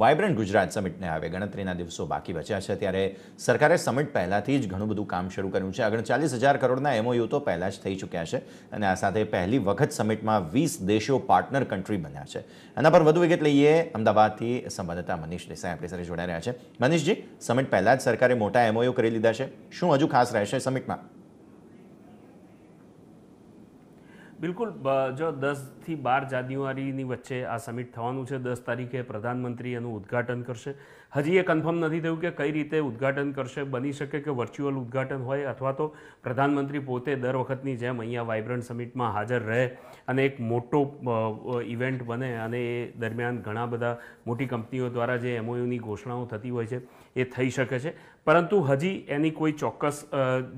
vibrant Gujarat સમિટને આવે ગણતરીના દિવસો બાકી બચ્યા છે ત્યારે સરકારે સમિટ પહેલાંથી જ ઘણું બધું કામ શરૂ કર્યું છે ઓગણચાલીસ હજાર કરોડના એમઓયુ તો પહેલાં જ થઈ ચૂક્યા છે અને આ સાથે પહેલી વખત સમિટમાં વીસ દેશો પાર્ટનર કન્ટ્રી બન્યા છે એના પર વધુ વિગત લઈએ અમદાવાદથી સંવાદદાતા મનીષ દેસાઈ આપણી સાથે જોડાઈ રહ્યા છે મનીષજી સમિટ પહેલાં જ સરકારે મોટા એમઓયુ કરી લીધા છે શું હજુ ખાસ રહેશે સમિટમાં બિલકુલ જો દસથી બાર જાન્યુઆરીની વચ્ચે આ સમિટ થવાનું છે દસ તારીખે પ્રધાનમંત્રી એનું ઉદ્ઘાટન કરશે હજી એ કન્ફર્મ નથી થયું કે કઈ રીતે ઉદ્ઘાટન કરશે બની શકે કે વર્ચ્યુઅલ ઉદ્ઘાટન હોય અથવા તો પ્રધાનમંત્રી પોતે દર વખતની જેમ અહીંયા વાઇબ્રન્ટ સમિટમાં હાજર રહે અને એક મોટો ઇવેન્ટ બને અને એ દરમિયાન ઘણા બધા મોટી કંપનીઓ દ્વારા જે એમઓયુની ઘોષણાઓ થતી હોય છે એ થઈ શકે છે પરંતુ હજી એની કોઈ ચોક્કસ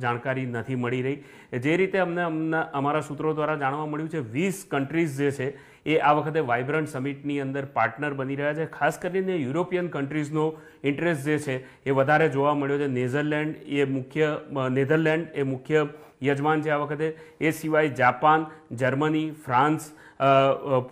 જાણકારી નથી મળી રહી જે રીતે અમને અમને અમારા સૂત્રો દ્વારા જાણવા મળ્યું છે વીસ કન્ટ્રીઝ જે છે એ આ વખતે વાઇબ્રન્ટ સમિટની અંદર પાર્ટનર બની રહ્યા છે ખાસ કરીને યુરોપિયન કન્ટ્રીઝનો ઇન્ટરેસ્ટ જે છે એ વધારે જોવા મળ્યો છે નેધરલેન્ડ એ મુખ્ય નેધરલેન્ડ એ મુખ્ય યજમાન છે આ વખતે એ સિવાય જાપાન જર્મની ફ્રાન્સ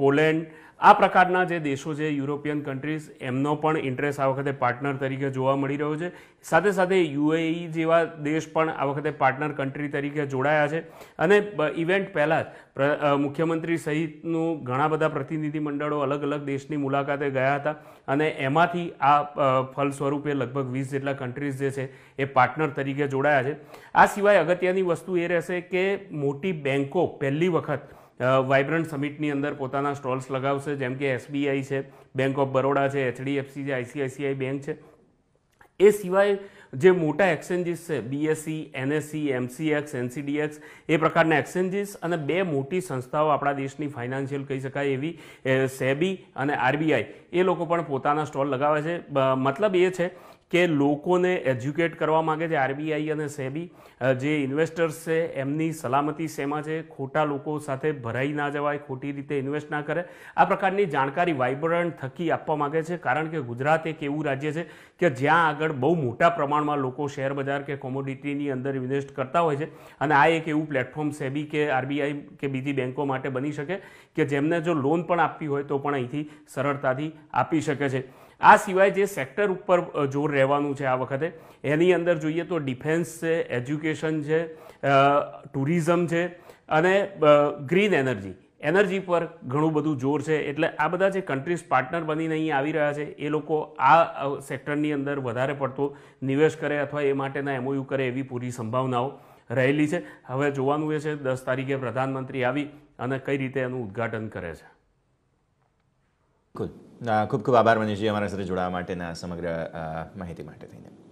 પોલેન્ડ આ પ્રકારના જે દેશો છે યુરોપિયન કન્ટ્રીઝ એમનો પણ ઇન્ટરેસ્ટ આ વખતે પાર્ટનર તરીકે જોવા મળી રહ્યો છે સાથે સાથે યુએઈ જેવા દેશ પણ આ વખતે પાર્ટનર કન્ટ્રી તરીકે જોડાયા છે અને ઇવેન્ટ પહેલાં જ મુખ્યમંત્રી સહિતનું ઘણા બધા પ્રતિનિધિમંડળો અલગ અલગ દેશની મુલાકાતે ગયા હતા અને એમાંથી આ ફલ સ્વરૂપે લગભગ વીસ જેટલા કન્ટ્રીઝ જે છે એ પાર્ટનર તરીકે જોડાયા છે આ સિવાય અગત્યની વસ્તુ એ રહેશે કે મોટી બેન્કો પહેલી વખત વાઇબ્રન્ટ સમિટની અંદર પોતાના સ્ટોલ્સ લગાવશે જેમ કે એસબીઆઈ છે બેંક ઓફ બરોડા છે એચડીએફસી છે આઈસીઆઈસીઆઈ બેંક છે એ સિવાય જે મોટા એક્સચેન્જીસ છે બીએસસી એનએસસી એમસીએક્સ એનસીડીએક્સ એ પ્રકારના એક્સચેન્જીસ અને બે મોટી સંસ્થાઓ આપણા દેશની ફાઇનાન્શિયલ કહી શકાય એવી સેબી અને આરબીઆઈ એ લોકો પણ પોતાના સ્ટોલ લગાવે છે મતલબ એ છે કે લોકોને એજ્યુકેટ કરવા માગે છે આરબીઆઈ અને સેબી જે ઇન્વેસ્ટર્સ છે એમની સલામતી શેમાં છે ખોટા લોકો સાથે ભરાઈ ના જવાય ખોટી રીતે ઇન્વેસ્ટ ના કરે આ પ્રકારની જાણકારી વાઇબ્રન્ટ થકી આપવા માગે છે કારણ કે ગુજરાત એક એવું રાજ્ય છે કે જ્યાં આગળ બહુ મોટા પ્રમાણમાં લોકો શેરબજાર કે કોમોડિટીની અંદર ઇન્વેસ્ટ કરતા હોય છે અને આ એક એવું પ્લેટફોર્મ સેબી કે આરબીઆઈ કે બીજી બેન્કો માટે બની શકે કે જેમને જો લોન પણ આપવી હોય તો પણ અહીંથી સરળતાથી આપી શકે છે આ સિવાય જે સેક્ટર ઉપર જોર રહેવાનું છે આ વખતે એની અંદર જોઈએ તો ડિફેન્સ છે એજ્યુકેશન છે ટુરિઝમ છે અને ગ્રીન એનર્જી એનર્જી પર ઘણું બધું જોર છે એટલે આ બધા જે કન્ટ્રીઝ પાર્ટનર બનીને અહીં આવી રહ્યા છે એ લોકો આ સેક્ટરની અંદર વધારે પડતો નિવેશ કરે અથવા એ માટેના એમઓયુ કરે એવી પૂરી સંભાવનાઓ રહેલી છે હવે જોવાનું એ છે દસ તારીખે પ્રધાનમંત્રી આવી અને કઈ રીતે એનું ઉદ્ઘાટન કરે છે બિલકુલ ખૂબ ખૂબ આભાર મનીષજી અમારા સાથે જોડાવા માટેના સમગ્ર માહિતી માટે થઈને